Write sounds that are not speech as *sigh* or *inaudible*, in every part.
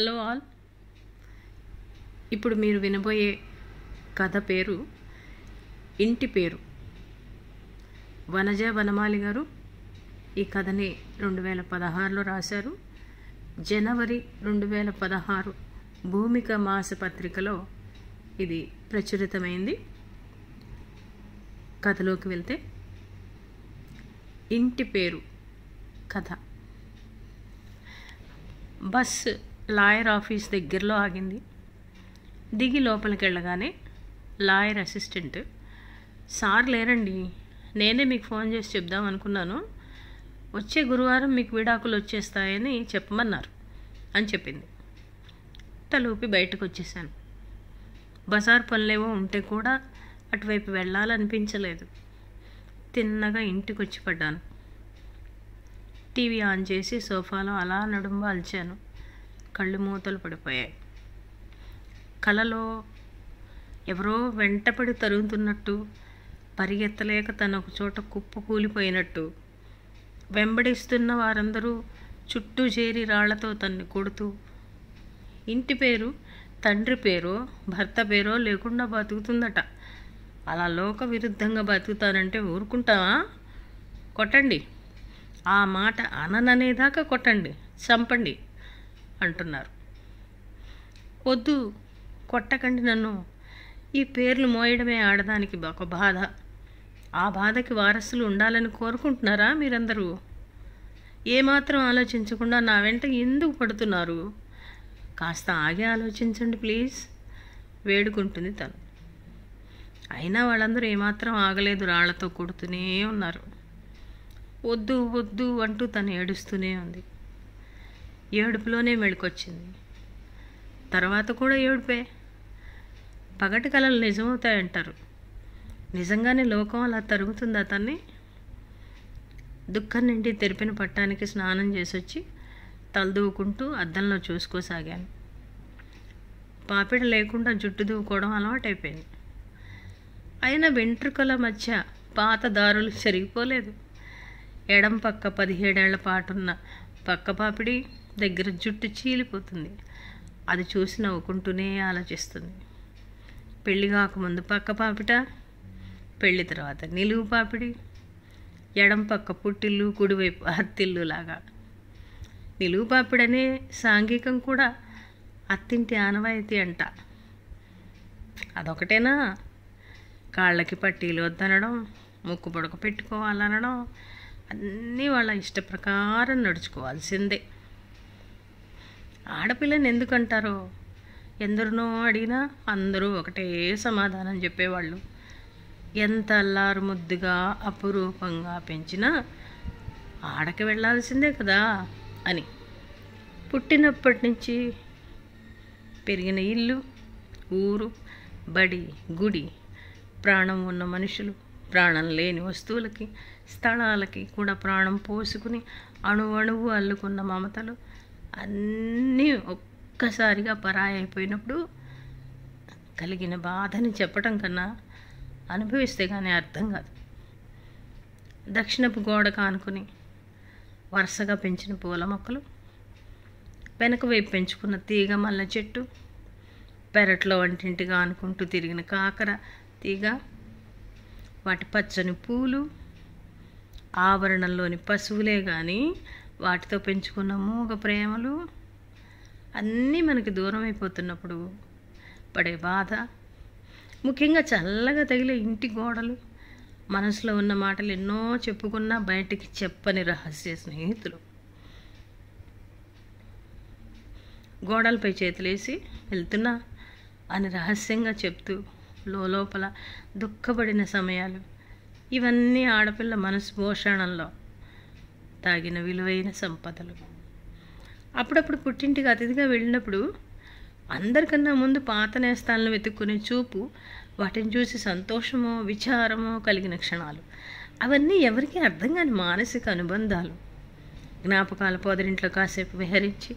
hello all ఇప్పుడు మీరు వినబోయే కథ పేరు ఇంటి పేరు వనజ వనమాలి గారు ఈ కథని రెండు వేల పదహారులో రాశారు జనవరి రెండు వేల పదహారు భూమిక మాస పత్రికలో ఇది ప్రచురితమైంది కథలోకి వెళ్తే ఇంటి పేరు కథ బస్సు లాయర్ ఆఫీస్ దగ్గరలో ఆగింది దిగి లోపలికి వెళ్ళగానే లాయర్ అసిస్టెంట్ సార్ లేరండి నేనే మీకు ఫోన్ చేసి చెప్దాం అనుకున్నాను వచ్చే గురువారం మీకు విడాకులు వచ్చేస్తాయని చెప్పమన్నారు అని చెప్పింది తలూపి బయటకు వచ్చేసాను బజార్ పనులేవో ఉంటే కూడా అటువైపు వెళ్ళాలనిపించలేదు తిన్నగా ఇంటికి వచ్చి పడ్డాను టీవీ ఆన్ చేసి సోఫాలో అలా నడుంబ అలిచాను కళ్ళు మూతలు పడిపోయాయి కలలో ఎవరో వెంటపడి తరుగుతున్నట్టు పరిగెత్తలేక తన ఒక చోట కుప్పు కూలిపోయినట్టు వెంబడిస్తున్న వారందరూ చుట్టూ చేరి రాళ్లతో తన్ని కొడుతూ ఇంటి పేరు తండ్రి పేరో భర్త పేరో లేకుండా బతుకుతుందట అలా లోక విరుద్ధంగా బతుకుతానంటే ఊరుకుంటావా కొట్టండి ఆ మాట అననేదాకా కొట్టండి చంపండి అంటున్నారు వద్దు కొట్టకండి నన్ను ఈ పేర్లు మోయడమే ఆడదానికి ఒక బాధ ఆ బాధకి వారసులు ఉండాలని కోరుకుంటున్నారా మీరందరూ ఏమాత్రం ఆలోచించకుండా నా వెంట ఎందుకు పడుతున్నారు కాస్త ఆగి ఆలోచించండి ప్లీజ్ వేడుకుంటుంది తను అయినా వాళ్ళందరూ ఏమాత్రం ఆగలేదు రాళ్లతో కొడుతూనే ఉన్నారు వద్దు వద్దు అంటూ తను ఏడుస్తూనే ఉంది ఏడుపులోనే మెళుకొచ్చింది తర్వాత కూడా ఏడుపే పగటి కళలు నిజమవుతాయంటారు నిజంగానే లోకం అలా తరుగుతుంది అతన్ని దుఃఖం నుండి తెరిపిన పట్టానికి స్నానం చేసొచ్చి తలదూకుంటూ అద్దంలో చూసుకోసాగాను పాపిడ లేకుండా జుట్టు దూకోవడం అలవాటైపోయింది అయినా వెంట్రుకల మధ్య పాత దారులు చెరిగిపోలేదు *laughs* ఎడం పక్క పదిహేడేళ్ల పాటున్న పక్క పాపిడి దగ్గర జుట్టు చీలిపోతుంది అది చూసి నవ్వుకుంటూనే ఆలోచిస్తుంది పెళ్ళి కాకముందు పక్క పాపిట పెళ్ళి తర్వాత నిలువు పాపిడి ఎడం పక్క పుట్టిల్లు కుడివైపు అత్తిల్లు లాగా నిలువు పాపిడనే సాంఘికం కూడా అత్తింటి ఆనవాయితీ అంట అదొకటేనా కాళ్ళకి పట్టీలు వద్దనడం ముక్కు పొడక పెట్టుకోవాలనడం అన్నీ వాళ్ళ ఇష్ట ప్రకారం నడుచుకోవాల్సిందే ఆడపిల్లని ఎందుకంటారో ఎందరినో అడిగినా అందరూ ఒకటే సమాధానం చెప్పేవాళ్ళు ఎంత అల్లారు ముద్దుగా అపురూపంగా పెంచినా ఆడకి వెళ్ళాల్సిందే కదా అని పుట్టినప్పటి నుంచి పెరిగిన ఇల్లు ఊరు బడి గుడి ప్రాణం ఉన్న మనుషులు ప్రాణం లేని వస్తువులకి స్థలాలకి కూడా ప్రాణం పోసుకుని అణువణువు అల్లుకున్న మమతలు అన్నీ ఒక్కసారిగా పరాయి అయిపోయినప్పుడు కలిగిన బాధని చెప్పటం కన్నా అనుభవిస్తే కానీ అర్థం కాదు దక్షిణపు గోడ కానుకుని వరుసగా పెంచిన పూల మొక్కలు వెనక వైపు పెంచుకున్న తీగ మల్ల చెట్టు పెరట్లో వంటింటిగా అనుకుంటూ తిరిగిన కాకర తీగ వాటి పచ్చని పూలు ఆవరణంలోని పశువులే కానీ వాటితో పెంచుకున్నాము ఒక ప్రేమలు అన్నీ మనకి దూరం అయిపోతున్నప్పుడు పడే బాధ ముఖ్యంగా చల్లగా తగిలే ఇంటి గోడలు మనసులో ఉన్న మాటలు ఎన్నో చెప్పుకున్నా బయటికి చెప్పని రహస్య స్నేహితులు గోడలపై చేతులేసి వెళ్తున్నా అని రహస్యంగా చెప్తూ లోపల దుఃఖపడిన సమయాలు ఇవన్నీ ఆడపిల్ల మనసు పోషణంలో తాగిన విలువైన సంపదలు అప్పుడప్పుడు పుట్టింటికి అతిథిగా వెళ్ళినప్పుడు అందరికన్నా ముందు పాత నేస్తాలను వెతుక్కునే చూపు వాటిని చూసి సంతోషమో విచారమో కలిగిన క్షణాలు అవన్నీ ఎవరికీ అర్థం కాని మానసిక అనుబంధాలు జ్ఞాపకాల పోదరింట్లో కాసేపు విహరించి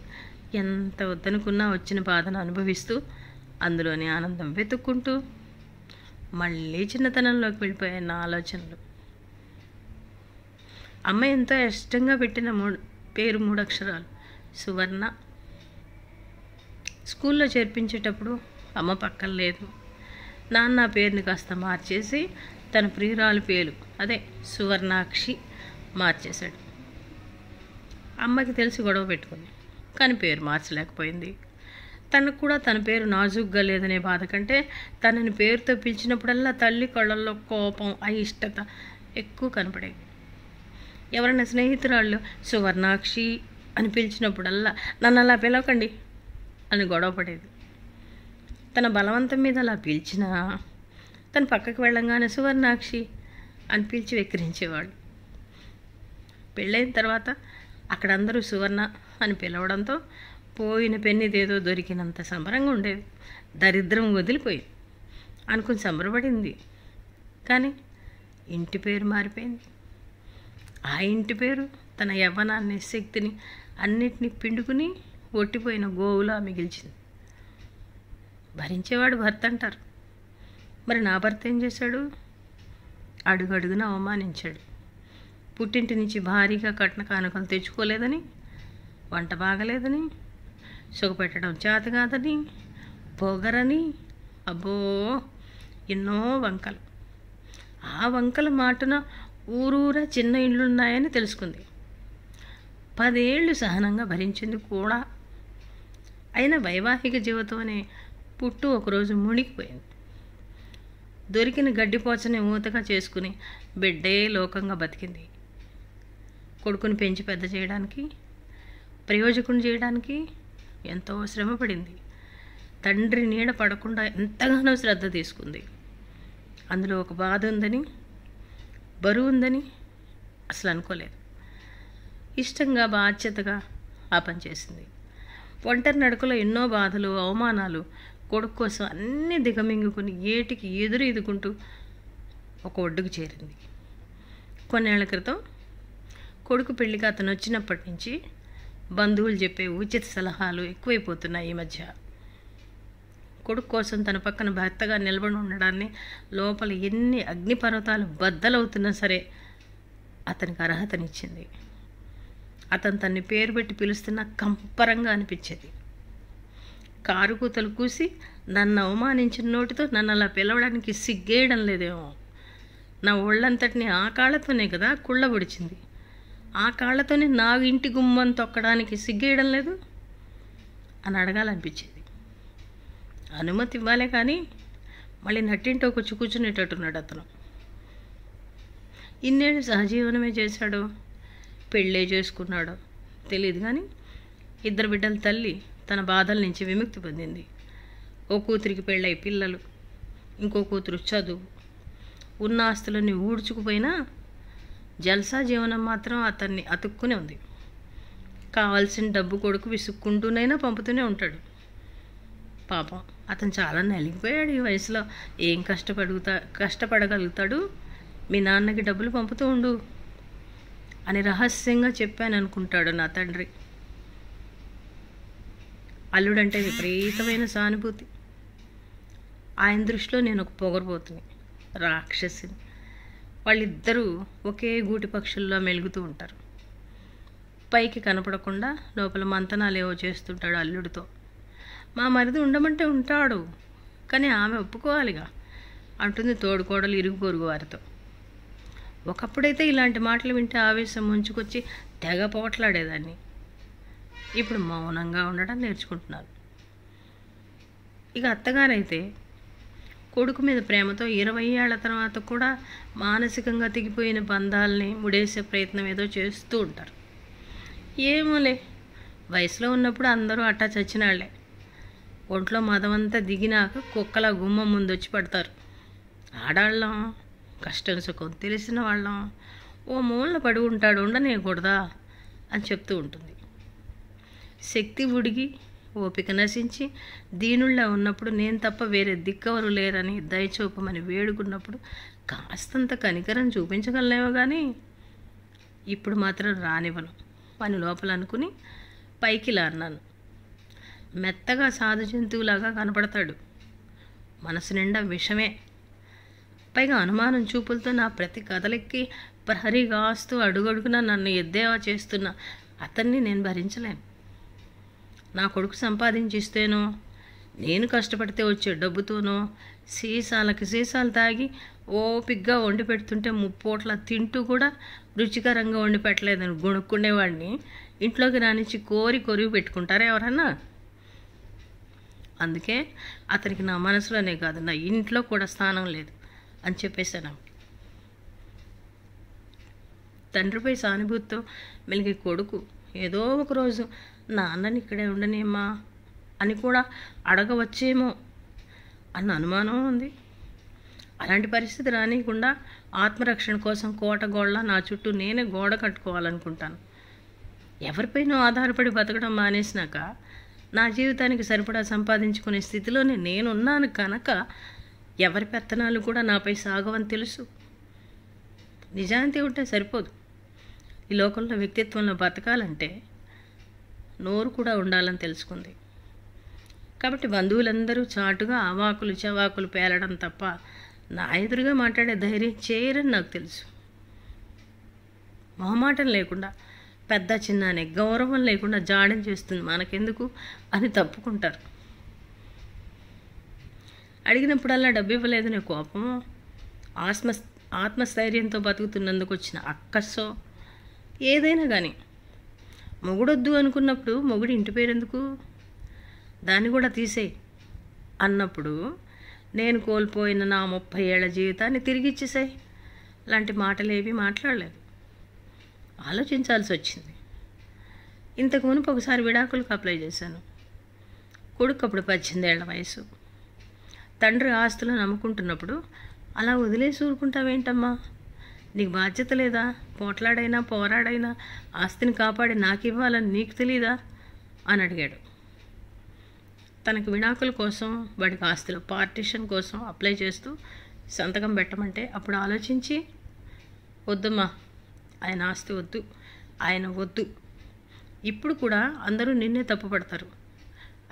ఎంత వద్దనుకున్నా వచ్చిన బాధను అనుభవిస్తూ అందులోని ఆనందం వెతుక్కుంటూ మళ్ళీ చిన్నతనంలోకి వెళ్ళిపోయాయి నా ఆలోచనలు అమ్మ ఎంతో ఇష్టంగా పెట్టిన మూడు పేరు మూడు అక్షరాలు సువర్ణ స్కూల్లో చేర్పించేటప్పుడు అమ్మ పక్కన లేదు నాన్న పేరుని కాస్త మార్చేసి తన ప్రియురాలు పేరు అదే సువర్ణాక్షి మార్చేశాడు అమ్మకి తెలిసి గొడవ పెట్టుకుంది కానీ పేరు మార్చలేకపోయింది తనకు కూడా తన పేరు నాజుగ్గా లేదనే బాధ కంటే తనని పేరుతో పిలిచినప్పుడల్లా తల్లి కళ్ళల్లో కోపం అయిష్టత ఎక్కువ కనపడేది ఎవరైనా స్నేహితురాళ్ళు సువర్ణాక్షి అని పిలిచినప్పుడల్లా నన్ను అలా పిలవకండి అని గొడవ పడేది తన బలవంతం మీద అలా పిలిచినా తను పక్కకు వెళ్ళంగానే సువర్ణాక్షి అని పిలిచి వెక్కిరించేవాడు పెళ్ళైన తర్వాత అక్కడ అందరూ సువర్ణ అని పిలవడంతో పోయిన పెన్నిదేదో దొరికినంత సంబరంగా ఉండేది దరిద్రం వదిలిపోయింది అనుకుని సంబరపడింది కానీ ఇంటి పేరు మారిపోయింది ఆ ఇంటి పేరు తన యవ్వనాన్ని శక్తిని అన్నిటినీ పిండుకుని ఒట్టిపోయిన గోవులా మిగిల్చింది భరించేవాడు భర్త అంటారు మరి నా భర్త ఏం చేశాడు అడుగడుగున అవమానించాడు పుట్టింటి నుంచి భారీగా కట్న కానుకలు తెచ్చుకోలేదని వంట బాగలేదని సుఖపెట్టడం చేత కాదని పొగరని అబ్బో ఎన్నో వంకలు ఆ వంకల మాటన ఊరూరా చిన్న ఇండ్లున్నాయని తెలుసుకుంది పదేళ్లు సహనంగా భరించింది కూడా అయిన వైవాహిక జీవితంనే పుట్టు ఒకరోజు మునిగిపోయింది దొరికిన గడ్డిపోచని ఊతగా చేసుకుని బిడ్డే లోకంగా బతికింది కొడుకుని పెంచి పెద్ద చేయడానికి ప్రయోజకుని చేయడానికి ఎంతో శ్రమపడింది తండ్రి నీడ పడకుండా ఎంతగానో శ్రద్ధ తీసుకుంది అందులో ఒక బాధ ఉందని బరువు ఉందని అసలు అనుకోలేదు ఇష్టంగా బాధ్యతగా ఆ పని చేసింది ఒంటరి నడకలో ఎన్నో బాధలు అవమానాలు కొడుకు కోసం అన్నీ దిగమింగుకుని ఏటికి ఎదురు ఎదుకుంటూ ఒక ఒడ్డుకు చేరింది కొన్నేళ్ల క్రితం కొడుకు పెళ్లికి అతను వచ్చినప్పటి నుంచి బంధువులు చెప్పే ఉచిత సలహాలు ఎక్కువైపోతున్నాయి ఈ మధ్య కొడుకు కోసం తన పక్కన భర్తగా నిలబడి ఉండడాన్ని లోపల ఎన్ని అగ్నిపర్వతాలు బద్దలవుతున్నా సరే అతనికి అర్హతనిచ్చింది అతను తన్ని పేరు పెట్టి పిలుస్తున్న కంపరంగా అనిపించేది కారు కూతలు కూసి నన్ను అవమానించిన నోటితో నన్ను అలా పిలవడానికి సిగ్గేయడం లేదేమో నా ఒళ్ళంతటిని ఆ కాళ్ళతోనే కదా పొడిచింది ఆ కాళ్ళతోనే నా ఇంటి గుమ్మం తొక్కడానికి సిగ్గేయడం లేదు అని అడగాలనిపించింది అనుమతి ఇవ్వాలి కానీ మళ్ళీ నట్టింటో కూర్చు కూర్చునేటట్టున్నాడు అతను ఇన్నేళ్ళు సహజీవనమే చేశాడు పెళ్ళే చేసుకున్నాడు తెలియదు కానీ ఇద్దరు బిడ్డల తల్లి తన బాధల నుంచి విముక్తి పొందింది ఓ కూతురికి పెళ్ళై పిల్లలు ఇంకో కూతురు చదువు ఉన్న ఆస్తులన్నీ ఊడ్చుకుపోయినా జల్సా జీవనం మాత్రం అతన్ని అతుక్కునే ఉంది కావాల్సిన డబ్బు కొడుకు విసుక్కుంటూనైనా పంపుతూనే ఉంటాడు పాపం అతను చాలా నలిగిపోయాడు ఈ వయసులో ఏం కష్టపడుగుతా కష్టపడగలుగుతాడు మీ నాన్నకి డబ్బులు పంపుతూ ఉండు అని రహస్యంగా చెప్పాను అనుకుంటాడు నా తండ్రి అల్లుడంటే విపరీతమైన సానుభూతి ఆయన దృష్టిలో నేను ఒక పొగరబోతుని రాక్షసిని వాళ్ళిద్దరూ ఒకే గూటి పక్షుల్లో మెలుగుతూ ఉంటారు పైకి కనపడకుండా లోపల మంతనాలు ఏవో చేస్తుంటాడు అల్లుడితో మా మరిది ఉండమంటే ఉంటాడు కానీ ఆమె ఒప్పుకోవాలిగా అంటుంది తోడుకోడలు ఇరుగు పొరుగు వారితో ఒకప్పుడైతే ఇలాంటి మాటలు వింటే ఆవేశం ముంచుకొచ్చి తెగ పోట్లాడేదాన్ని ఇప్పుడు మౌనంగా ఉండడం నేర్చుకుంటున్నారు ఇక అత్తగారైతే కొడుకు మీద ప్రేమతో ఇరవై ఏళ్ల తర్వాత కూడా మానసికంగా తెగిపోయిన బంధాలని ముడేసే ప్రయత్నం ఏదో చేస్తూ ఉంటారు ఏమోలే వయసులో ఉన్నప్పుడు అందరూ అట్టా చచ్చినాళ్లే ఒంట్లో మదమంతా దిగినాక కుక్కల గుమ్మం ముందు వచ్చి పడతారు ఆడాళ్ళం కష్టం సుఖం తెలిసిన వాళ్ళం ఓ మూలన పడి ఉంటాడు ఉండనేయకూడదా అని చెప్తూ ఉంటుంది శక్తి ఉడిగి ఓపిక నశించి దీనుళ్ళ ఉన్నప్పుడు నేను తప్ప వేరే దిక్కవరు లేరని దయచూపమని వేడుకున్నప్పుడు కాస్తంత కనికరం చూపించగలనేమో కానీ ఇప్పుడు మాత్రం రానివ్వను పని లోపల అనుకుని పైకిలా అన్నాను మెత్తగా సాధు జంతువులాగా కనపడతాడు మనసు నిండా విషమే పైగా అనుమానం చూపులతో నా ప్రతి కథలెక్కి ప్రహరీ కాస్తూ అడుగడుగున నన్ను ఎద్దేవా చేస్తున్న అతన్ని నేను భరించలేను నా కొడుకు సంపాదించిస్తేనో నేను కష్టపడితే వచ్చే డబ్బుతోనో సీసాలకి సీసాలు తాగి ఓపిగ్గా వండి పెడుతుంటే ముప్పోట్ల తింటూ కూడా రుచికరంగా వండి పెట్టలేదని గొనుక్కునేవాడిని ఇంట్లోకి రానిచ్చి కోరి కొరివి పెట్టుకుంటారా ఎవరన్నా అందుకే అతనికి నా మనసులోనే కాదు నా ఇంట్లో కూడా స్థానం లేదు అని చెప్పేశాను తండ్రిపై సానుభూతితో మెలిగి కొడుకు ఏదో ఒకరోజు నాన్నని ఇక్కడే ఉండనేమ్మా అని కూడా అడగవచ్చేమో అన్న అనుమానం ఉంది అలాంటి పరిస్థితి రానియకుండా ఆత్మరక్షణ కోసం కోట గోళ్ళ నా చుట్టూ నేనే గోడ కట్టుకోవాలనుకుంటాను ఎవరిపైనో ఆధారపడి బతకడం మానేసినాక నా జీవితానికి సరిపడా సంపాదించుకునే స్థితిలోనే నేనున్నాను కనుక ఎవరి పెత్తనాలు కూడా నాపై సాగవని తెలుసు నిజాంతి ఉంటే సరిపోదు ఈ లోకంలో వ్యక్తిత్వంలో బతకాలంటే నోరు కూడా ఉండాలని తెలుసుకుంది కాబట్టి బంధువులందరూ చాటుగా అవాకులు చవాకులు పేలడం తప్ప నా ఎదురుగా మాట్లాడే ధైర్యం చేయరని నాకు తెలుసు మొహమాటం లేకుండా పెద్ద చిన్న అనే గౌరవం లేకుండా జాడం చేస్తుంది మనకెందుకు అని తప్పుకుంటారు అడిగినప్పుడల్లా డబ్బు ఇవ్వలేదనే కోపం ఆత్మ ఆత్మస్థైర్యంతో బతుకుతున్నందుకు వచ్చిన అక్కస్సో ఏదైనా కానీ మొగుడొద్దు అనుకున్నప్పుడు మొగుడు ఇంటి పేరెందుకు దాన్ని కూడా తీసే అన్నప్పుడు నేను కోల్పోయిన నా ముప్పై ఏళ్ళ జీవితాన్ని తిరిగి ఇచ్చేసాయి లాంటి మాటలేవి మాట్లాడలేదు ఆలోచించాల్సి వచ్చింది ఇంతకు మునుపు ఒకసారి విడాకులకు అప్లై చేశాను కొడుకు అప్పుడు పద్దెనిమిదేళ్ల వయసు తండ్రి ఆస్తులు నమ్ముకుంటున్నప్పుడు అలా వదిలేసి ఊరుకుంటావేంటమ్మా నీకు బాధ్యత లేదా పోట్లాడైనా పోరాడైనా ఆస్తిని కాపాడి నాకు ఇవ్వాలని నీకు తెలీదా అని అడిగాడు తనకు విడాకుల కోసం వాడికి ఆస్తులు పార్టీషన్ కోసం అప్లై చేస్తూ సంతకం పెట్టమంటే అప్పుడు ఆలోచించి వద్దమ్మా ఆయన ఆస్తి వద్దు ఆయన వద్దు ఇప్పుడు కూడా అందరూ నిన్నే తప్పుపడతారు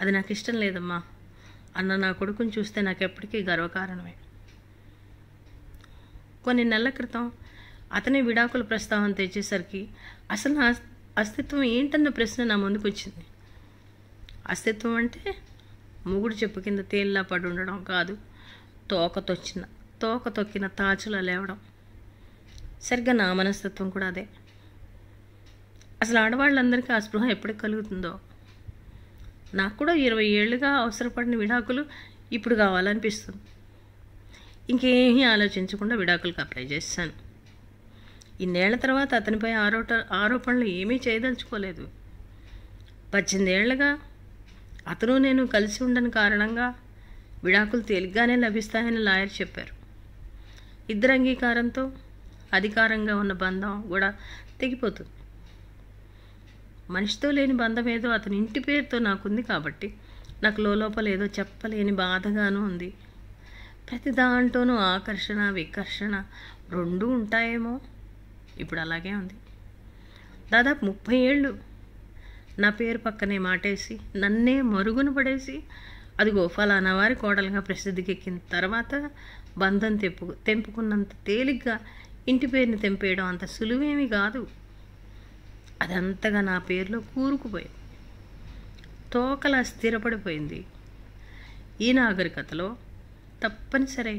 అది నాకు ఇష్టం లేదమ్మా అన్న నా కొడుకుని చూస్తే నాకు ఎప్పటికీ గర్వకారణమే కొన్ని నెలల క్రితం అతనే విడాకుల ప్రస్తావన తెచ్చేసరికి అసలు నా అస్తిత్వం ఏంటన్న ప్రశ్న నా ముందుకు వచ్చింది అస్తిత్వం అంటే మూగుడు చెప్పు కింద తేలిలా పడి ఉండడం కాదు తోక తొచ్చిన తోక తొక్కిన తాచులా లేవడం సరిగ్గా నా మనస్తత్వం కూడా అదే అసలు ఆడవాళ్ళందరికీ ఆ స్పృహ ఎప్పటికి కలుగుతుందో నాకు కూడా ఇరవై ఏళ్ళుగా అవసరపడిన విడాకులు ఇప్పుడు కావాలనిపిస్తుంది ఇంకేమీ ఆలోచించకుండా విడాకులకు అప్లై చేశాను ఇన్నేళ్ల తర్వాత అతనిపై ఆరోట ఆరోపణలు ఏమీ చేయదలుచుకోలేదు పద్దెనిమిదేళ్లుగా అతను నేను కలిసి ఉండని కారణంగా విడాకులు తేలిగ్గానే లభిస్తాయని లాయర్ చెప్పారు ఇద్దరు అంగీకారంతో అధికారంగా ఉన్న బంధం కూడా తెగిపోతుంది మనిషితో లేని బంధం ఏదో అతని ఇంటి పేరుతో నాకుంది కాబట్టి నాకు లోపల ఏదో చెప్పలేని బాధగాను ఉంది ప్రతి దాంట్లోనూ ఆకర్షణ వికర్షణ రెండూ ఉంటాయేమో ఇప్పుడు అలాగే ఉంది దాదాపు ముప్పై ఏళ్ళు నా పేరు పక్కనే మాటేసి నన్నే మరుగున పడేసి అది ఫలానా వారి కోడలుగా ప్రసిద్ధికి ఎక్కిన తర్వాత బంధం తెప్పు తెంపుకున్నంత తేలిగ్గా ఇంటి పేరుని తెంపేయడం అంత సులువేమీ కాదు అదంతగా నా పేరులో కూరుకుపోయింది తోకలా స్థిరపడిపోయింది ఈ నాగరికతలో తప్పనిసరి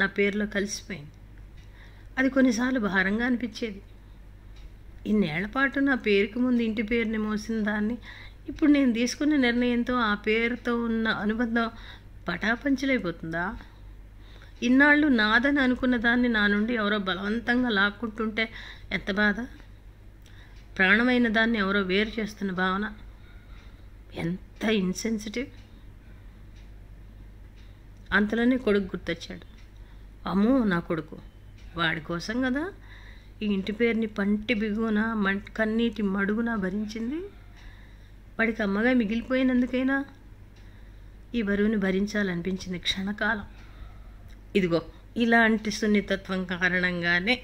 నా పేరులో కలిసిపోయింది అది కొన్నిసార్లు భారంగా అనిపించేది ఇన్నేళ్లపాటు పాటు నా పేరుకి ముందు ఇంటి పేరుని మోసిన దాన్ని ఇప్పుడు నేను తీసుకున్న నిర్ణయంతో ఆ పేరుతో ఉన్న అనుబంధం పటాపంచలైపోతుందా ఇన్నాళ్ళు నాదని అనుకున్న దాన్ని నా నుండి ఎవరో బలవంతంగా లాక్కుంటుంటే ఎంత బాధ ప్రాణమైన దాన్ని ఎవరో వేరు చేస్తున్న భావన ఎంత ఇన్సెన్సిటివ్ అంతలోనే కొడుకు గుర్తొచ్చాడు అమ్మో నా కొడుకు వాడి కోసం కదా ఈ ఇంటి పేరుని పంటి బిగున కన్నీటి మడుగున భరించింది వాడికి అమ్మగా మిగిలిపోయినందుకైనా ఈ బరువుని భరించాలనిపించింది క్షణకాలం ఇదిగో ఇలాంటి సున్నితత్వం కారణంగానే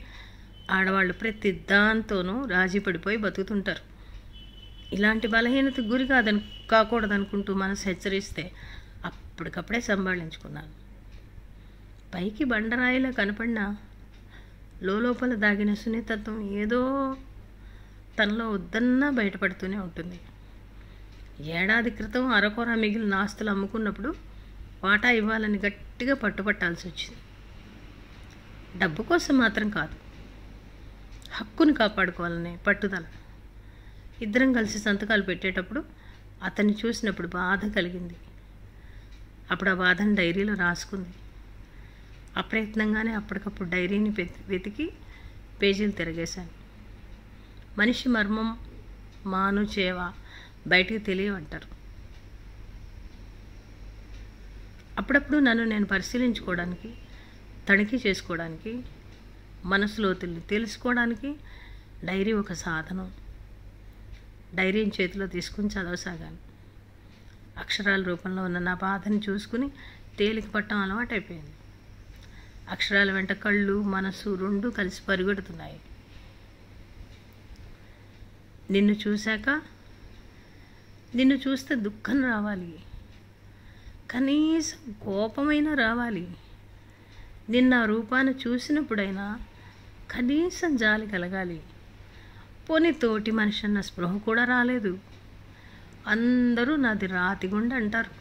ఆడవాళ్ళు ప్రతి దాంతోనూ రాజీ పడిపోయి బతుకుతుంటారు ఇలాంటి బలహీనత గురి కాదని కాకూడదనుకుంటూ మనసు హెచ్చరిస్తే అప్పటికప్పుడే సంభాళించుకున్నాను పైకి బండరాయిలా కనపడిన లోపల దాగిన సున్నితత్వం ఏదో తనలో వద్దన్నా బయటపడుతూనే ఉంటుంది ఏడాది క్రితం అరకొర మిగిలిన ఆస్తులు అమ్ముకున్నప్పుడు పాటా ఇవ్వాలని గట్టిగా పట్టుబట్టాల్సి వచ్చింది డబ్బు కోసం మాత్రం కాదు హక్కును కాపాడుకోవాలనే పట్టుదల ఇద్దరం కలిసి సంతకాలు పెట్టేటప్పుడు అతన్ని చూసినప్పుడు బాధ కలిగింది అప్పుడు ఆ బాధను డైరీలో రాసుకుంది అప్రయత్నంగానే అప్పటికప్పుడు డైరీని వెతికి పేజీలు తిరగేశాను మనిషి మర్మం మాను చేవ బయటికి తెలియవంటారు అప్పుడప్పుడు నన్ను నేను పరిశీలించుకోవడానికి తనిఖీ చేసుకోవడానికి మనసులోతుల్ని తెలుసుకోవడానికి డైరీ ఒక సాధనం డైరీని చేతిలో తీసుకుని చదవసాగాను అక్షరాల రూపంలో ఉన్న నా బాధని చూసుకుని తేలిక పట్టడం అలవాటైపోయింది అక్షరాల వెంట కళ్ళు మనసు రెండు కలిసి పరుగెడుతున్నాయి నిన్ను చూశాక నిన్ను చూస్తే దుఃఖం రావాలి కనీసం కోపమైనా రావాలి నిన్న రూపాన్ని చూసినప్పుడైనా కనీసం జాలి కలగాలి పోని తోటి మనిషి అన్న స్పృహ కూడా రాలేదు అందరూ నాది రాతి గుండె అంటారు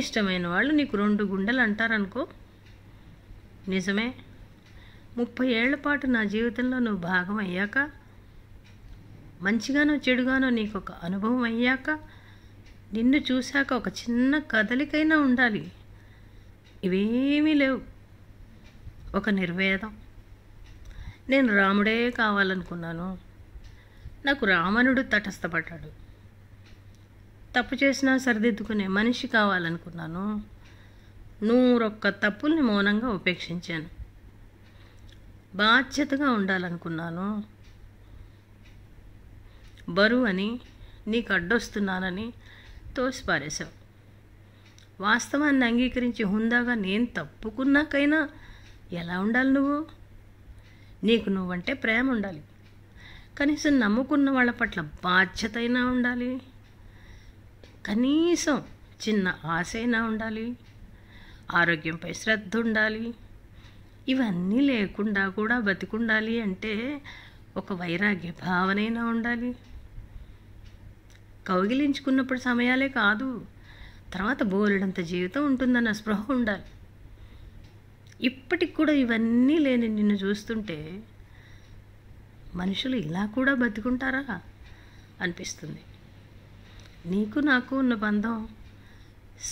ఇష్టమైన వాళ్ళు నీకు రెండు గుండెలు అంటారనుకో నిజమే ముప్పై ఏళ్ల పాటు నా జీవితంలో నువ్వు భాగం అయ్యాక మంచిగానో చెడుగానో నీకు ఒక అనుభవం అయ్యాక నిన్ను చూశాక ఒక చిన్న కదలికైనా ఉండాలి ఇవేమీ లేవు ఒక నిర్వేదం నేను రాముడే కావాలనుకున్నాను నాకు రావణుడు తటస్థపడ్డాడు తప్పు చేసినా సరిదిద్దుకునే మనిషి కావాలనుకున్నాను నూరొక్క తప్పుల్ని మౌనంగా ఉపేక్షించాను బాధ్యతగా ఉండాలనుకున్నాను బరువు అని నీకు అడ్డొస్తున్నానని తోసిపారేశావు వాస్తవాన్ని అంగీకరించి హుందాగా నేను తప్పుకున్నాకైనా ఎలా ఉండాలి నువ్వు నీకు నువ్వంటే ప్రేమ ఉండాలి కనీసం నమ్ముకున్న వాళ్ళ పట్ల బాధ్యత అయినా ఉండాలి కనీసం చిన్న ఆశ అయినా ఉండాలి ఆరోగ్యంపై శ్రద్ధ ఉండాలి ఇవన్నీ లేకుండా కూడా బతికుండాలి అంటే ఒక వైరాగ్య భావనైనా ఉండాలి కౌగిలించుకున్నప్పుడు సమయాలే కాదు తర్వాత బోలెడంత జీవితం ఉంటుందన్న స్పృహ ఉండాలి ఇప్పటికి కూడా ఇవన్నీ లేని నిన్ను చూస్తుంటే మనుషులు ఇలా కూడా బతుకుంటారా అనిపిస్తుంది నీకు నాకు ఉన్న బంధం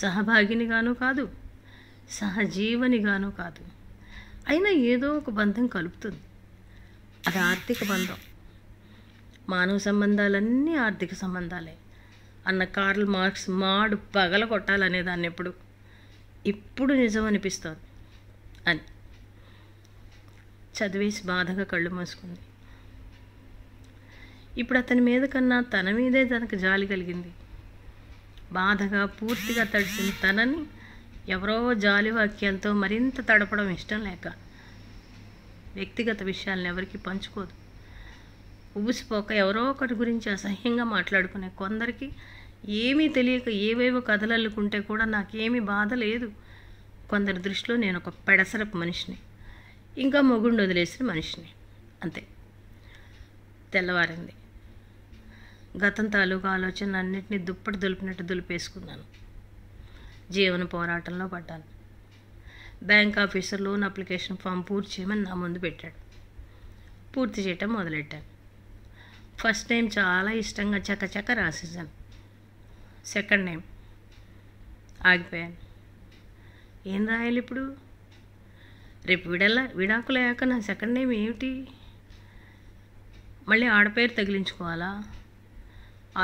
సహభాగినిగాను కాదు సహజీవనిగాను కాదు అయినా ఏదో ఒక బంధం కలుపుతుంది అది ఆర్థిక బంధం మానవ సంబంధాలన్నీ ఆర్థిక సంబంధాలే అన్న కార్ల్ మార్క్స్ మాడు పగల కొట్టాలనేదాన్ని ఎప్పుడు ఇప్పుడు నిజం అనిపిస్తుంది అని చదివేసి బాధగా కళ్ళు మూసుకుంది ఇప్పుడు అతని మీద కన్నా తన మీదే తనకు జాలి కలిగింది బాధగా పూర్తిగా తడిసిన తనని ఎవరో జాలి వాక్యంతో మరింత తడపడం ఇష్టం లేక వ్యక్తిగత విషయాలను ఎవరికి పంచుకోదు ఉబుసిపోక ఎవరో ఒకటి గురించి అసహ్యంగా మాట్లాడుకునే కొందరికి ఏమీ తెలియక ఏవేవో కథలు అల్లుకుంటే కూడా నాకేమీ బాధ లేదు కొందరి దృష్టిలో నేను ఒక పెడసరపు మనిషిని ఇంకా మొగుండు వదిలేసిన మనిషిని అంతే తెల్లవారింది గతం తాలూకా ఆలోచన అన్నింటినీ దుప్పటి దులిపినట్టు దులిపేసుకున్నాను జీవన పోరాటంలో పడ్డాను bank officer loan application form పూర్తి చేయమని నా ముందు పెట్టాడు పూర్తి చేయటం మొదలెట్టాను ఫస్ట్ టైం చాలా ఇష్టంగా చకచక రాసేసాను సెకండ్ నేమ్ ఆగిపోయాను ఏం రాయాలి ఇప్పుడు రేపు విడల విడాకులయ్యాక నా సెకండ్ నేమ్ ఏమిటి మళ్ళీ ఆడపేరు తగిలించుకోవాలా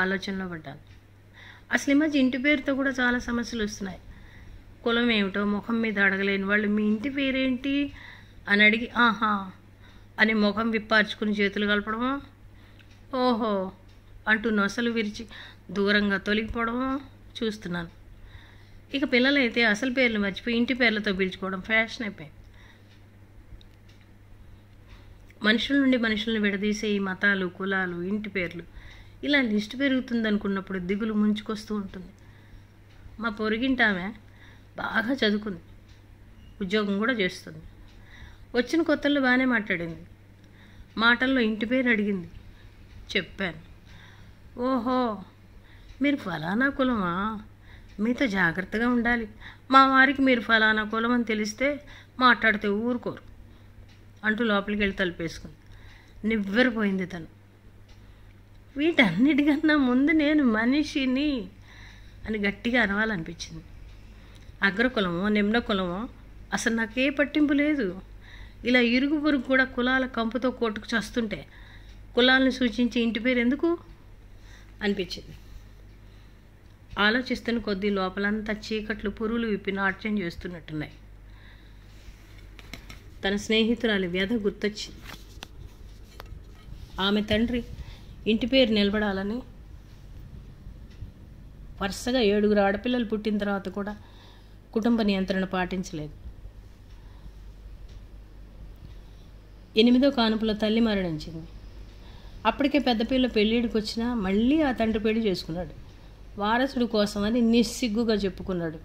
ఆలోచనలో పడ్డాను అసలు మధ్య ఇంటి పేరుతో కూడా చాలా సమస్యలు వస్తున్నాయి కులం ఏమిటో ముఖం మీద అడగలేని వాళ్ళు మీ ఇంటి పేరేంటి అని అడిగి ఆహా అని ముఖం విప్పార్చుకుని చేతులు కలపడమా ఓహో అంటూ నొసలు విరిచి దూరంగా తొలగిపోవడం చూస్తున్నాను ఇక పిల్లలైతే అసలు పేర్లు మర్చిపోయి ఇంటి పేర్లతో పిలుచుకోవడం ఫ్యాషన్ అయిపోయింది మనుషుల నుండి మనుషులను విడదీసే ఈ మతాలు కులాలు ఇంటి పేర్లు ఇలా లిస్ట్ పెరుగుతుందనుకున్నప్పుడు దిగులు ముంచుకొస్తూ ఉంటుంది మా పొరుగింటామె బాగా చదువుకుంది ఉద్యోగం కూడా చేస్తుంది వచ్చిన కొత్తల్లో బాగానే మాట్లాడింది మాటల్లో ఇంటి పేరు అడిగింది చెప్పాను ఓహో మీరు ఫలానా కులమా మీతో జాగ్రత్తగా ఉండాలి మా వారికి మీరు ఫలానా కులం అని తెలిస్తే మాట్లాడితే ఊరుకోరు అంటూ లోపలికి వెళ్ళి తలుపేసుకుంది నివ్వెరిపోయింది తను వీటన్నిటికన్నా ముందు నేను మనిషిని అని గట్టిగా అనవాలనిపించింది అగ్రకులమో నిమ్న కులమో అసలు నాకే పట్టింపు లేదు ఇలా ఇరుగు పొరుగు కూడా కులాల కంపుతో కోటుకు చస్తుంటే కులాలను సూచించి ఇంటి పేరు ఎందుకు అనిపించింది ఆలోచిస్తున్న కొద్దీ లోపలంతా చీకట్లు పురులు విప్పి నాట్యం చేస్తున్నట్టున్నాయి తన స్నేహితురాలి వ్యధ గుర్తొచ్చింది ఆమె తండ్రి ఇంటి పేరు నిలబడాలని వరుసగా ఏడుగురు ఆడపిల్లలు పుట్టిన తర్వాత కూడా కుటుంబ నియంత్రణ పాటించలేదు ఎనిమిదో కానుపుల తల్లి మరణించింది అప్పటికే పెద్దపిల్ల పెళ్ళిడికి వచ్చినా మళ్ళీ ఆ తండ్రి పెళ్లి చేసుకున్నాడు వారసుడి కోసం అని నిస్సిగ్గుగా చెప్పుకున్నాడు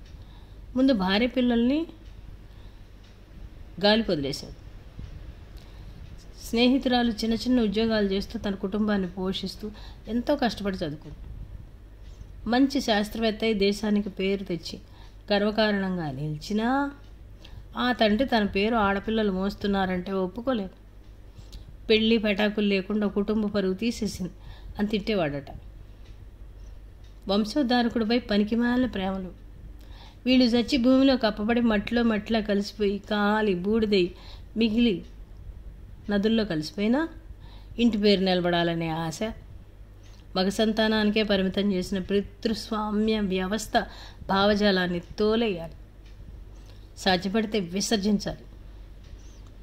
ముందు భార్య పిల్లల్ని గాలి వదిలేశాడు స్నేహితురాలు చిన్న చిన్న ఉద్యోగాలు చేస్తూ తన కుటుంబాన్ని పోషిస్తూ ఎంతో కష్టపడి చదువుకుంది మంచి శాస్త్రవేత్త దేశానికి పేరు తెచ్చి గర్వకారణంగా నిలిచినా ఆ తండ్రి తన పేరు ఆడపిల్లలు మోస్తున్నారంటే ఒప్పుకోలేదు పెళ్ళి పటాకులు లేకుండా కుటుంబ పరుగు తీసేసింది అని తిట్టేవాడట వంశోద్ధారకుడిపై పనికిమాల ప్రేమలు వీళ్ళు చచ్చి భూమిలో కప్పబడి మట్టిలో మట్టిలో కలిసిపోయి కాలి బూడిదై మిగిలి నదుల్లో కలిసిపోయినా ఇంటి పేరు నిలబడాలనే ఆశ మగ సంతానానికే పరిమితం చేసిన పితృస్వామ్య వ్యవస్థ భావజాలాన్ని తోలేయాలి సాధ్యపడితే విసర్జించాలి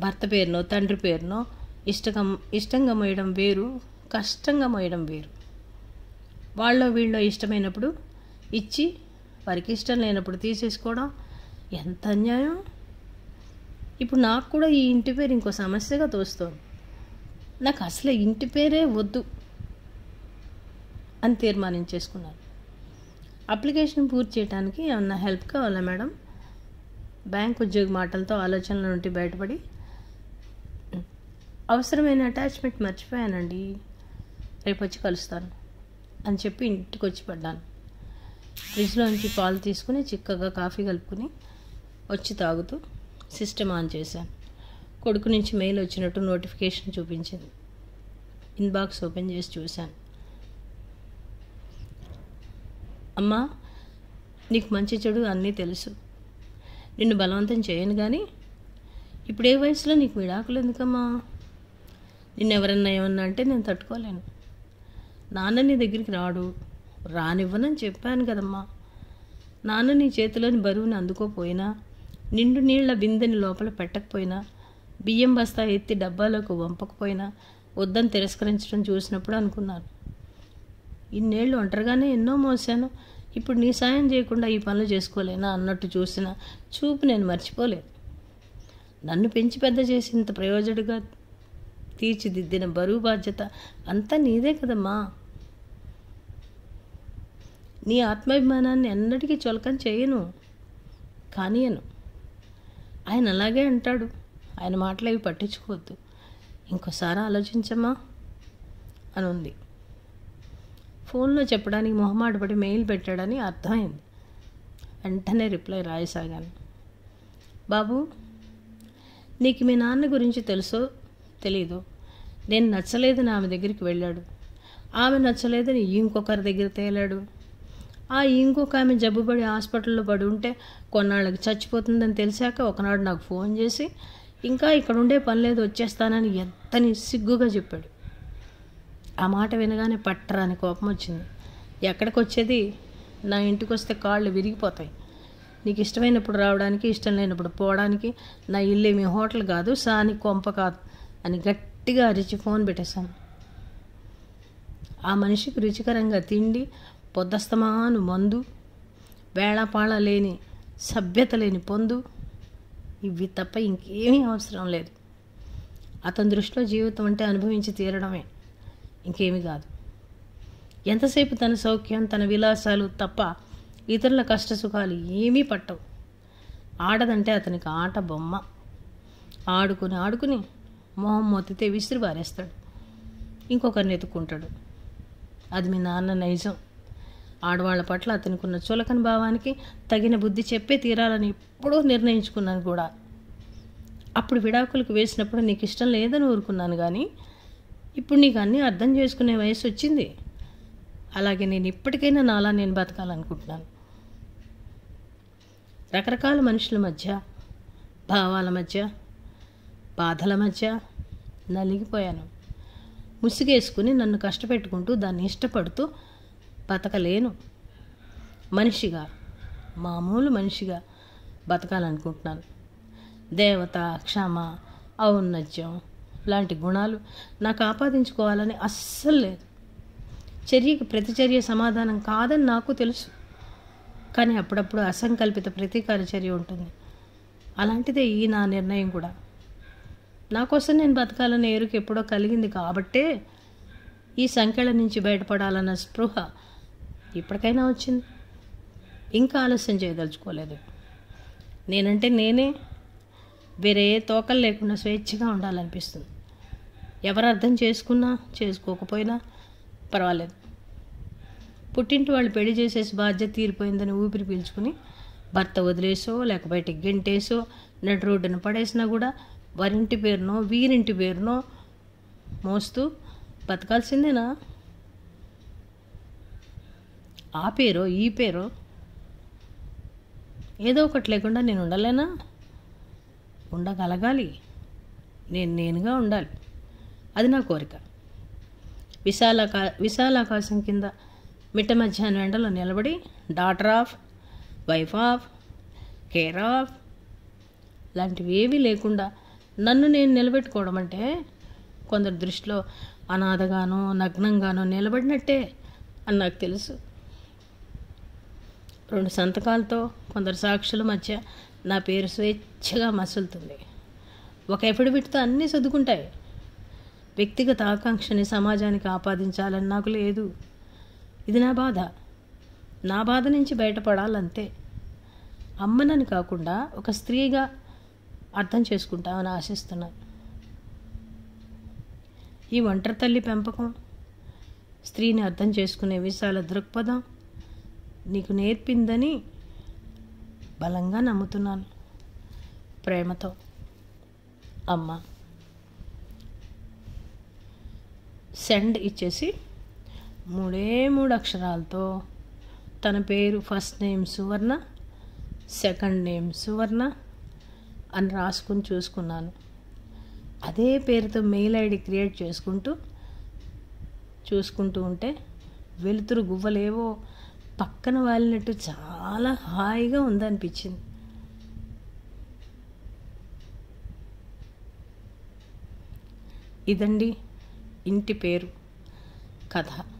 భర్త పేరునో తండ్రి పేరునో ఇష్టకం ఇష్టంగా మోయడం వేరు కష్టంగా మోయడం వేరు వాళ్ళో వీళ్ళో ఇష్టమైనప్పుడు ఇచ్చి వారికి ఇష్టం లేనప్పుడు తీసేసుకోవడం ఎంత అన్యాయం ఇప్పుడు నాకు కూడా ఈ ఇంటి పేరు ఇంకో సమస్యగా తోస్తోంది నాకు అసలు ఇంటి పేరే వద్దు అని తీర్మానించేసుకున్నాను అప్లికేషన్ పూర్తి చేయడానికి ఏమన్నా హెల్ప్ కావాలా మేడం బ్యాంక్ ఉద్యోగ మాటలతో ఆలోచనల నుండి బయటపడి అవసరమైన అటాచ్మెంట్ మర్చిపోయానండి రేపు వచ్చి కలుస్తాను అని చెప్పి ఇంటికి వచ్చి పడ్డాను ఫ్రిడ్జ్లోంచి పాలు తీసుకుని చిక్కగా కాఫీ కలుపుకుని వచ్చి తాగుతూ సిస్టమ్ ఆన్ చేశాను కొడుకు నుంచి మెయిల్ వచ్చినట్టు నోటిఫికేషన్ చూపించింది ఇన్బాక్స్ ఓపెన్ చేసి చూశాను అమ్మా నీకు మంచి చెడు అన్నీ తెలుసు నిన్ను బలవంతం చేయను కానీ ఇప్పుడు ఏ వయసులో నీకు విడాకులు ఎందుకమ్మా నిన్ను ఎవరన్నా ఏమన్నా అంటే నేను తట్టుకోలేను నాన్న నీ దగ్గరికి రాడు రానివ్వనని చెప్పాను కదమ్మా నాన్న నీ చేతిలోని బరువుని అందుకోపోయినా నిండు నీళ్ల బిందెని లోపల పెట్టకపోయినా బియ్యం బస్తా ఎత్తి డబ్బాలోకి వంపకపోయినా వద్దని తిరస్కరించడం చూసినప్పుడు అనుకున్నాను ఇన్నేళ్ళు ఒంటరిగానే ఎన్నో మోసాను ఇప్పుడు నీ సాయం చేయకుండా ఈ పనులు చేసుకోలేనా అన్నట్టు చూసిన చూపు నేను మర్చిపోలేదు నన్ను పెంచి పెద్ద చేసి ఇంత ప్రయోజకుడిగా తీర్చిదిద్దిన బరువు బాధ్యత అంతా నీదే కదమ్మా నీ ఆత్మాభిమానాన్ని ఎన్నటికీ చొలకం చేయను కానీయను ఆయన అలాగే అంటాడు ఆయన మాటలు అవి పట్టించుకోవద్దు ఇంకోసారి ఆలోచించమ్మా అని ఉంది ఫోన్లో చెప్పడానికి మొహమాటపడి మెయిల్ పెట్టాడని అర్థమైంది వెంటనే రిప్లై రాయసాగాను బాబు నీకు మీ నాన్న గురించి తెలుసో తెలియదు నేను నచ్చలేదని ఆమె దగ్గరికి వెళ్ళాడు ఆమె నచ్చలేదని ఇంకొకరి దగ్గర తేలాడు ఆ ఇంకొక ఆమె జబ్బుపడి హాస్పిటల్లో పడి ఉంటే కొన్నాళ్ళకి చచ్చిపోతుందని తెలిసాక ఒకనాడు నాకు ఫోన్ చేసి ఇంకా ఇక్కడ ఉండే పని లేదు వచ్చేస్తానని ఎంతని సిగ్గుగా చెప్పాడు ఆ మాట వినగానే పట్టరాని కోపం వచ్చింది ఎక్కడికి వచ్చేది నా ఇంటికి వస్తే కాళ్ళు విరిగిపోతాయి నీకు ఇష్టమైనప్పుడు రావడానికి ఇష్టం లేనప్పుడు పోవడానికి నా ఇల్లు ఏమీ హోటల్ కాదు సాని కొంప కాదు అని గట్టిగా అరిచి ఫోన్ పెట్టేశాను ఆ మనిషికి రుచికరంగా తిండి పొద్దస్తమాను మందు వేళపాళ లేని సభ్యత లేని పొందు ఇవి తప్ప ఇంకేమీ అవసరం లేదు అతని దృష్టిలో జీవితం అంటే అనుభవించి తీరడమే ఇంకేమీ కాదు ఎంతసేపు తన సౌఖ్యం తన విలాసాలు తప్ప ఇతరుల కష్ట సుఖాలు ఏమీ పట్టవు ఆడదంటే అతనికి ఆట బొమ్మ ఆడుకుని ఆడుకుని మొహం మొత్తితే విసిరి వారేస్తాడు ఇంకొకరిని ఎత్తుక్కుంటాడు అది మీ నాన్న నైజం ఆడవాళ్ల పట్ల అతనికి ఉన్న చులకని భావానికి తగిన బుద్ధి చెప్పే తీరాలని ఎప్పుడూ నిర్ణయించుకున్నాను కూడా అప్పుడు విడాకులకు వేసినప్పుడు నీకు ఇష్టం లేదని ఊరుకున్నాను కానీ ఇప్పుడు నీకు అన్నీ అర్థం చేసుకునే వయసు వచ్చింది అలాగే నేను ఇప్పటికైనా నాలా నేను బతకాలనుకుంటున్నాను రకరకాల మనుషుల మధ్య భావాల మధ్య బాధల మధ్య నలిగిపోయాను ముసుగేసుకుని నన్ను కష్టపెట్టుకుంటూ దాన్ని ఇష్టపడుతూ బతకలేను మనిషిగా మామూలు మనిషిగా బతకాలనుకుంటున్నాను దేవత క్షమ ఔన్నత్యం లాంటి గుణాలు నాకు ఆపాదించుకోవాలని అస్సలు లేదు చర్యకి ప్రతిచర్య సమాధానం కాదని నాకు తెలుసు కానీ అప్పుడప్పుడు అసంకల్పిత ప్రతీకార చర్య ఉంటుంది అలాంటిదే ఈ నా నిర్ణయం కూడా నా కోసం నేను బతకాలనే ఎరుక ఎప్పుడో కలిగింది కాబట్టే ఈ సంఖ్యల నుంచి బయటపడాలన్న స్పృహ ఇప్పటికైనా వచ్చింది ఇంకా ఆలస్యం చేయదలుచుకోలేదు నేనంటే నేనే వేరే ఏ తోకలు లేకుండా స్వేచ్ఛగా ఉండాలనిపిస్తుంది ఎవరు అర్థం చేసుకున్నా చేసుకోకపోయినా పర్వాలేదు పుట్టింటి వాళ్ళు పెళ్లి చేసేసి బాధ్యత తీరిపోయిందని ఊపిరి పీల్చుకుని భర్త వదిలేసో లేక బయటికి గెంటేసో నడు రోడ్డున పడేసినా కూడా వారింటి పేరునో వీరింటి పేరునో మోస్తూ బతకాల్సిందేనా ఆ పేరో ఈ పేరో ఏదో ఒకటి లేకుండా నేను ఉండలేనా ఉండగలగాలి నేను నేనుగా ఉండాలి అది నా కోరిక విశాలాకా విశాలాకాశం కింద మిట్ట మధ్యాహ్నం ఎండలో నిలబడి daughter of wife of care of లాంటివి ఏవీ లేకుండా నన్ను నేను నిలబెట్టుకోవడం అంటే కొందరు దృష్టిలో అనాథగానో నగ్నంగానో నిలబడినట్టే అని నాకు తెలుసు రెండు సంతకాలతో కొందరు సాక్షుల మధ్య నా పేరు స్వేచ్ఛగా మసులుతుంది ఒక ఎఫిడవిట్తో అన్నీ సర్దుకుంటాయి వ్యక్తిగత ఆకాంక్షని సమాజానికి ఆపాదించాలని నాకు లేదు ఇది నా బాధ నా బాధ నుంచి బయటపడాలంతే అమ్మనని కాకుండా ఒక స్త్రీగా అర్థం చేసుకుంటామని ఆశిస్తున్నాను ఈ ఒంటరి తల్లి పెంపకం స్త్రీని అర్థం చేసుకునే విశాల దృక్పథం నీకు నేర్పిందని బలంగా నమ్ముతున్నాను ప్రేమతో అమ్మ సెండ్ ఇచ్చేసి మూడే మూడు అక్షరాలతో తన పేరు first name Suvarna second name Suvarna అని రాసుకుని చూసుకున్నాను అదే పేరుతో మెయిల్ ఐడి క్రియేట్ చేసుకుంటూ చూసుకుంటూ ఉంటే వెలుతురు గువ్వలేవో పక్కన వాలినట్టు చాలా హాయిగా ఉందనిపించింది ఇదండి ఇంటి పేరు కథ